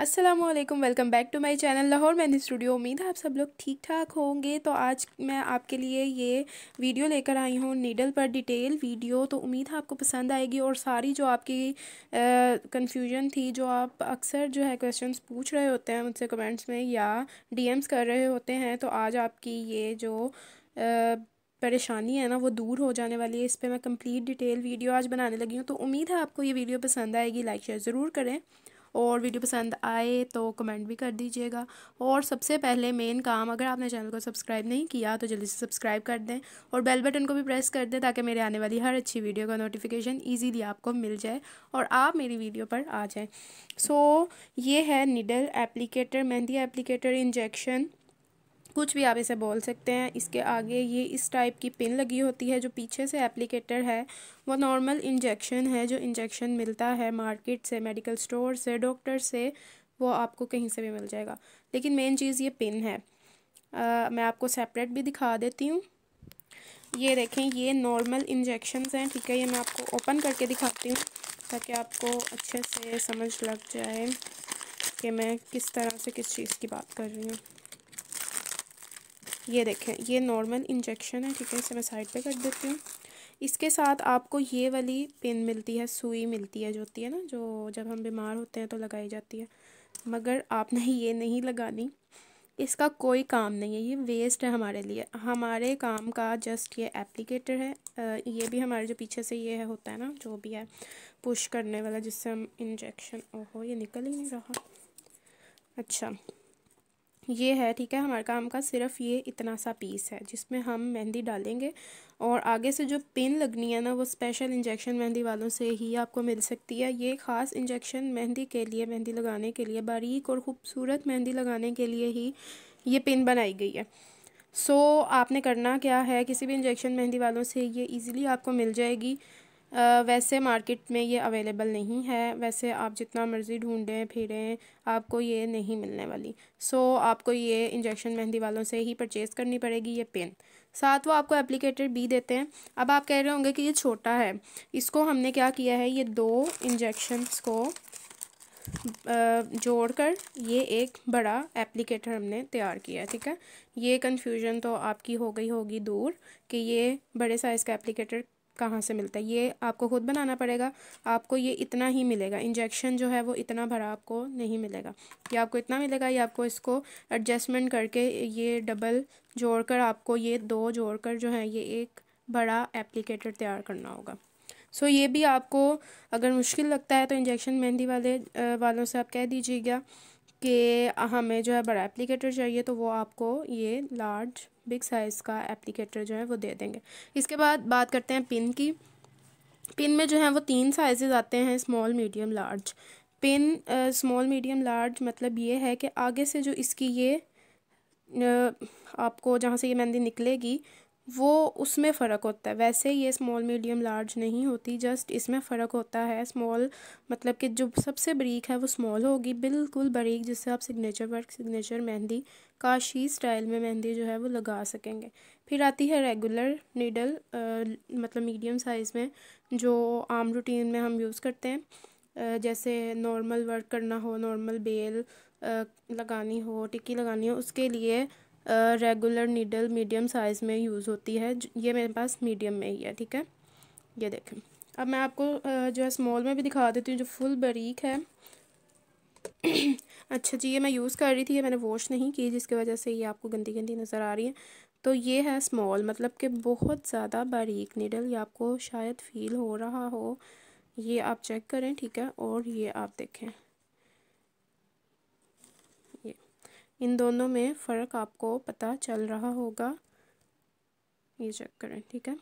Aslam welcome back to my channel Lahore मैंने studio उम्मीद है आप सब लोग ठीक ठाक होंगे तो आज मैं आपके लिए ये वीडियो लेकर आई हूँ नीडल पर डिटेल वीडियो तो उम्मीद है आपको पसंद आएगी और सारी जो आपकी कंफ्यूजन थी जो आप अक्सर जो है क्वेश्चंस पूछ रहे होते हैं मुझसे कमेंट्स में या डीएम्स कर रहे होते हैं तो आज आपकी ये जो आ, परेशानी है ना वो दूर हो जाने वाली है इस पर मैं कंप्लीट डिटेल वीडियो आज बनाने लगी हूँ तो उम्मीद है आपको ये वीडियो पसंद आएगी लाइक शेयर ज़रूर करें और वीडियो पसंद आए तो कमेंट भी कर दीजिएगा और सबसे पहले मेन काम अगर आपने चैनल को सब्सक्राइब नहीं किया तो जल्दी से सब्सक्राइब कर दें और बेल बटन को भी प्रेस कर दें ताकि मेरे आने वाली हर अच्छी वीडियो का नोटिफिकेशन ईजीली आपको मिल जाए और आप मेरी वीडियो पर आ जाएँ सो so, ये है needle applicator mehndi applicator injection कुछ भी आप इसे बोल सकते हैं इसके आगे ये इस टाइप की पिन लगी होती है जो पीछे से एप्लीकेटर है वो नॉर्मल इंजेक्शन है जो इंजेक्शन मिलता है मार्केट से मेडिकल स्टोर से डॉक्टर से वो आपको कहीं से भी मिल जाएगा लेकिन मेन चीज़ ये पिन है आ, मैं आपको सेपरेट भी दिखा देती हूँ ये देखें ये नॉर्मल इंजेक्शन्स हैं ठीक है ये मैं आपको ओपन करके दिखाती हूँ ताकि आपको अच्छे से समझ लग जाए कि मैं किस तरह से किस चीज़ की बात कर रही हूँ ये देखें ये नॉर्मल इंजेक्शन है ठीक है इसे मैं साइड पे कर देती हूँ इसके साथ आपको ये वाली पिन मिलती है सुई मिलती है जो होती है ना जो जब हम बीमार होते हैं तो लगाई जाती है मगर आपने ये नहीं लगानी इसका कोई काम नहीं है ये वेस्ट है हमारे लिए हमारे काम का जस्ट ये एप्लीकेटर है ये भी हमारे जो पीछे से ये है होता है ना जो भी है पुश करने वाला जिससे हम इंजेक्शन ओहो ये निकल ही नहीं रहा अच्छा ये है ठीक है हमारे काम का सिर्फ ये इतना सा पीस है जिसमें हम मेहंदी डालेंगे और आगे से जो पिन लगनी है ना वो स्पेशल इंजेक्शन मेहंदी वालों से ही आपको मिल सकती है ये ख़ास इंजेक्शन मेहंदी के लिए मेहंदी लगाने के लिए बारीक और ख़ूबसूरत मेहंदी लगाने के लिए ही ये पिन बनाई गई है सो so, आपने करना क्या है किसी भी इंजेक्शन मेहंदी वालों से ये ईज़िली आपको मिल जाएगी वैसे मार्केट में ये अवेलेबल नहीं है वैसे आप जितना मर्ज़ी ढूंढें फिरें आपको ये नहीं मिलने वाली सो so, आपको ये इंजेक्शन मेहंदी वालों से ही परचेज़ करनी पड़ेगी ये पेन साथ वो आपको एप्लीकेटर भी देते हैं अब आप कह रहे होंगे कि ये छोटा है इसको हमने क्या किया है ये दो इंजेक्शन्स को जोड़कर ये एक बड़ा एप्लीकेटर हमने तैयार किया है ठीक है ये कन्फ्यूजन तो आपकी हो गई होगी दूर कि ये बड़े साइज़ का एप्लीकेटर कहाँ से मिलता है ये आपको खुद बनाना पड़ेगा आपको ये इतना ही मिलेगा इंजेक्शन जो है वो इतना भरा आपको नहीं मिलेगा ये आपको इतना मिलेगा ये आपको इसको एडजस्टमेंट करके ये डबल जोड़कर आपको ये दो जोड़कर जो है ये एक बड़ा एप्लीकेटर तैयार करना होगा सो ये भी आपको अगर मुश्किल लगता है तो इंजेक्शन मेहंदी वाले वालों से आप कह दीजिएगा कि हमें जो है बड़ा एप्लीकेटर चाहिए तो वो आपको ये लार्ज बिग साइज़ का एप्लीकेटर जो है वो दे देंगे इसके बाद बात करते हैं पिन की पिन में जो है वो तीन साइजेज़ आते हैं small medium large pin small medium large मतलब ये है कि आगे से जो इसकी ये आपको जहाँ से ये मेहंदी निकलेगी वो उसमें फ़र्क होता है वैसे ये स्मॉल मीडियम लार्ज नहीं होती जस्ट इसमें फ़र्क होता है स्मॉल मतलब कि जो सबसे बरीक है वो स्मॉल होगी बिल्कुल बरीक जिससे आप signature work signature mehndi Kashi style में मेहंदी जो है वो लगा सकेंगे फिर आती है रेगुलर नीडल मतलब मीडियम साइज़ में जो आम रूटीन में हम यूज़ करते हैं जैसे नॉर्मल वर्क करना हो नॉर्मल बेल लगानी हो टिक्की लगानी हो उसके लिए रेगुलर नीडल मीडियम साइज़ में यूज़ होती है ये मेरे पास मीडियम में ही है ठीक है ये देखें अब मैं आपको जो है स्मॉल में भी दिखा देती हूँ जो फुल बारीक है अच्छा जी ये मैं यूज़ कर रही थी ये मैंने वॉश नहीं की जिसकी वजह से ये आपको गंदी गंदी नज़र आ रही है तो ये है स्मॉल मतलब कि बहुत ज़्यादा बारीक नीडल ये आपको शायद फील हो रहा हो ये आप चेक करें ठीक है और ये आप देखें इन दोनों में फ़र्क आपको पता चल रहा होगा ये चेक करें ठीक है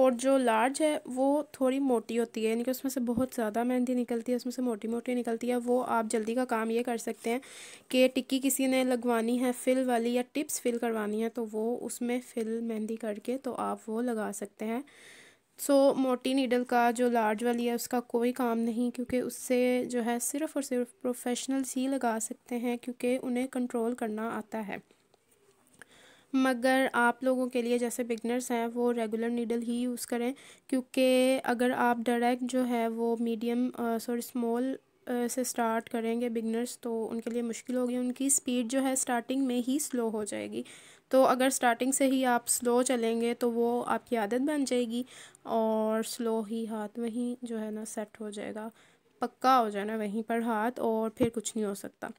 और जो लार्ज है वो थोड़ी मोटी होती है यानी कि उसमें से बहुत ज़्यादा मेहंदी निकलती है उसमें से मोटी मोटी निकलती है वो आप जल्दी का काम ये कर सकते हैं कि टिक्की किसी ने लगवानी है फिल वाली या टिप्स फिल करवानी है तो वो उसमें फिल मेहंदी करके तो आप वो लगा सकते हैं सो so, मोटी नीडल का जो लार्ज वाली है उसका कोई काम नहीं क्योंकि उससे जो है सिर्फ़ और सिर्फ प्रोफेशनल्स ही लगा सकते हैं क्योंकि उन्हें कंट्रोल करना आता है मगर आप लोगों के लिए जैसे बिगनर्स हैं वो रेगुलर नीडल ही यूज़ करें क्योंकि अगर आप डायरेक्ट जो है वो मीडियम सॉरी स्मॉल से स्टार्ट करेंगे बिगनर्स तो उनके लिए मुश्किल होगी उनकी स्पीड जो है स्टार्टिंग में ही स्लो हो जाएगी तो अगर स्टार्टिंग से ही आप स्लो चलेंगे तो वो आपकी आदत बन जाएगी और स्लो ही हाथ वहीं जो है ना सेट हो जाएगा पक्का हो जाना वहीं पर हाथ और फिर कुछ नहीं हो सकता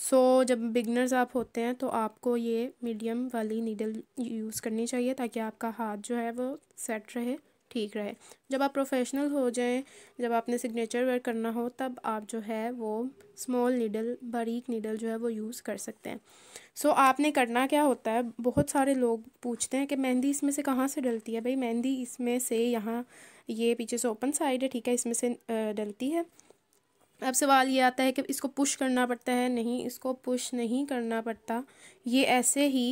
सो so, जब बिगनर्स आप होते हैं तो आपको ये मीडियम वाली नीडल यूज़ करनी चाहिए ताकि आपका हाथ जो है वो सेट रहे ठीक रहे जब आप प्रोफेशनल हो जाएं जब आपने सिग्नेचर वर्क करना हो तब आप जो है वो स्मॉल नीडल बारीक नीडल जो है वो यूज़ कर सकते हैं सो so, आपने करना क्या होता है बहुत सारे लोग पूछते हैं कि मेहंदी इसमें से कहाँ से डलती है भाई मेहंदी इसमें से यहाँ ये पीछे से ओपन साइड है ठीक है इसमें से डलती है अब सवाल ये आता है कि इसको पुश करना पड़ता है नहीं इसको पुश नहीं करना पड़ता ये ऐसे ही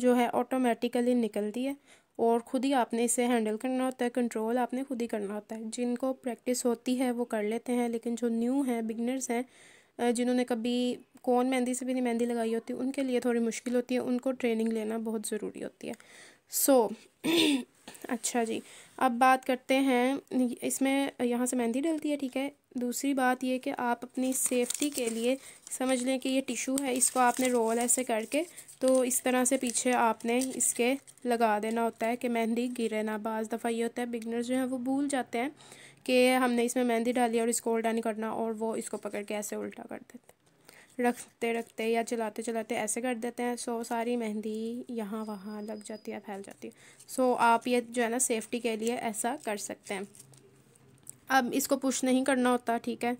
जो है ऑटोमेटिकली निकलती है और ख़ुद ही आपने इसे हैंडल करना होता है कंट्रोल आपने खुद ही करना होता है जिनको प्रैक्टिस होती है वो कर लेते हैं लेकिन जो न्यू हैं बिगनर्स हैं जिन्होंने कभी कौन मेहंदी से भी नहीं मेहंदी लगाई होती उनके लिए थोड़ी मुश्किल होती है उनको ट्रेनिंग लेना बहुत ज़रूरी होती है सो so, अच्छा जी अब बात करते हैं इसमें यहाँ से मेहंदी डलती है ठीक है दूसरी बात ये कि आप अपनी सेफ्टी के लिए समझ लें कि ये टिशू है इसको आपने रोल ऐसे करके तो इस तरह से पीछे आपने इसके लगा देना होता है कि मेहंदी गिरे ना बाज़ दफ़ा ये होता है बिगनर जो है वो भूल जाते हैं कि हमने इसमें मेहंदी डाली और इसको उल्टा नहीं करना और वो इसको पकड़ के ऐसे उल्टा कर देते रखते रखते या चलाते चलाते ऐसे कर देते हैं सो सारी मेहंदी यहाँ वहाँ लग जाती है फैल जाती है सो आप ये जो है ना सेफ्टी के लिए ऐसा कर सकते हैं अब इसको पुश नहीं करना होता ठीक है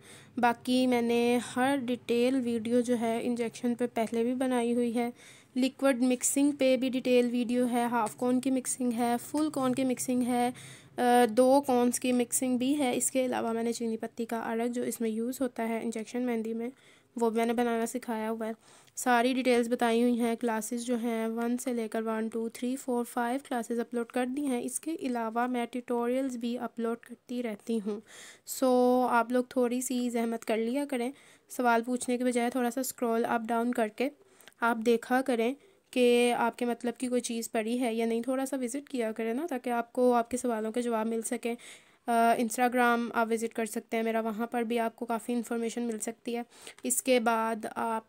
बाकी मैंने हर डिटेल वीडियो जो है इंजेक्शन पे पहले भी बनाई हुई है लिक्विड मिक्सिंग पे भी डिटेल वीडियो है हाफ कॉर्न की मिक्सिंग है फुल कॉर्न की मिक्सिंग है दो कॉन्स की मिक्सिंग भी है इसके अलावा मैंने चीनी पत्ती का अलग जो इसमें यूज़ होता है इंजेक्शन मेहंदी में वो भी मैंने बनाना सिखाया हुआ है सारी डिटेल्स बताई हुई हैं क्लासेस जो हैं वन से लेकर one two three four five classes upload कर दी हैं इसके अलावा मैं ट्यूटोरियल्स भी अपलोड करती रहती हूँ सो so, आप लोग थोड़ी सी जहमत कर लिया करें सवाल पूछने के बजाय थोड़ा सा स्क्रॉल अप डाउन करके आप देखा करें कि आपके मतलब की कोई चीज़ पड़ी है या नहीं थोड़ा सा विज़िट किया करें ना ताकि आपको आपके सवालों के जवाब मिल सकें इंस्टाग्राम आप विज़िट कर सकते हैं मेरा वहाँ पर भी आपको काफ़ी इन्फॉर्मेशन मिल सकती है इसके बाद आप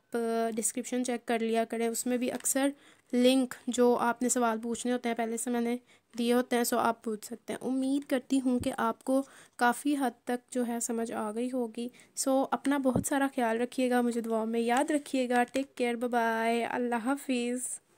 डिस्क्रिप्शन चेक कर लिया करें उसमें भी अक्सर लिंक जो आपने सवाल पूछने होते हैं पहले से मैंने दिए होते हैं सो आप पूछ सकते हैं उम्मीद करती हूँ कि आपको काफ़ी हद तक जो है समझ आ गई होगी सो अपना बहुत सारा ख्याल रखिएगा मुझे दुआ में याद रखिएगा टेक केयर बाय अल्लाह हाफिज़